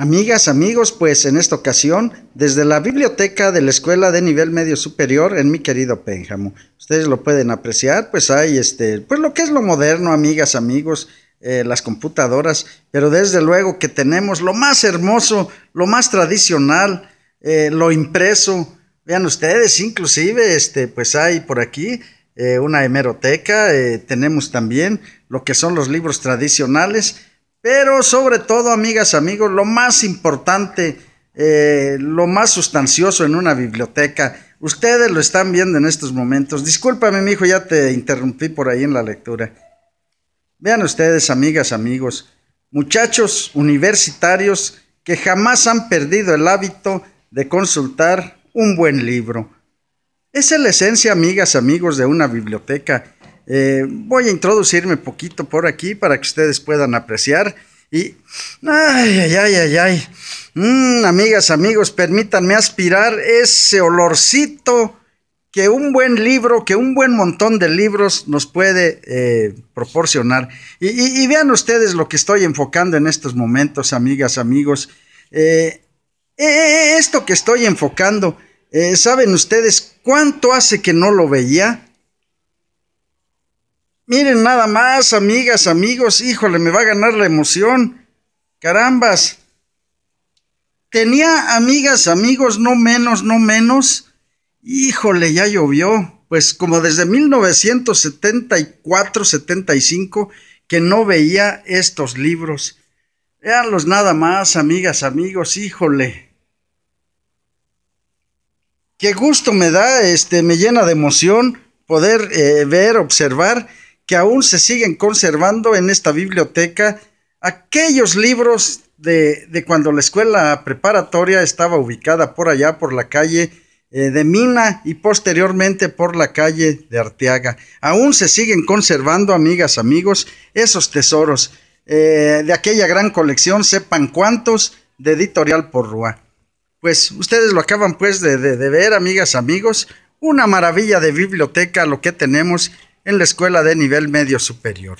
Amigas, amigos, pues en esta ocasión, desde la biblioteca de la Escuela de Nivel Medio Superior en mi querido Pénjamo. Ustedes lo pueden apreciar, pues hay este, pues lo que es lo moderno, amigas, amigos, eh, las computadoras, pero desde luego que tenemos lo más hermoso, lo más tradicional, eh, lo impreso. Vean ustedes, inclusive, este, pues hay por aquí eh, una hemeroteca, tenemos también lo que son los libros tradicionales, pero sobre todo, amigas, amigos, lo más importante, eh, lo más sustancioso en una biblioteca, ustedes lo están viendo en estos momentos. Discúlpame, mi hijo, ya te interrumpí por ahí en la lectura. Vean ustedes, amigas, amigos, muchachos universitarios que jamás han perdido el hábito de consultar un buen libro. Esa es la esencia, amigas, amigos, de una biblioteca eh, voy a introducirme poquito por aquí para que ustedes puedan apreciar. Y, ay, ay, ay, ay, ay. Mm, amigas, amigos, permítanme aspirar ese olorcito que un buen libro, que un buen montón de libros nos puede eh, proporcionar. Y, vean ustedes lo que estoy enfocando en estos momentos, amigas, amigos. Eh, esto que estoy enfocando, ¿saben ustedes cuánto hace que no lo veía? Miren nada más, amigas, amigos, híjole, me va a ganar la emoción. Carambas. Tenía amigas, amigos, no menos, no menos. Híjole, ya llovió. Pues como desde 1974, 75, que no veía estos libros. Veanlos nada más, amigas, amigos, híjole. Qué gusto me da, este, me llena de emoción poder eh, ver, observar que aún se siguen conservando en esta biblioteca aquellos libros de, cuando la escuela preparatoria estaba ubicada por allá, por la calle eh, de Mina y posteriormente por la calle de Arteaga. Aún se siguen conservando, amigas, amigos, esos tesoros eh, de aquella gran colección, sepan cuántos, de Editorial rua Pues ustedes lo acaban pues de, de ver, amigas, amigos, una maravilla de biblioteca lo que tenemos en la escuela de nivel medio superior.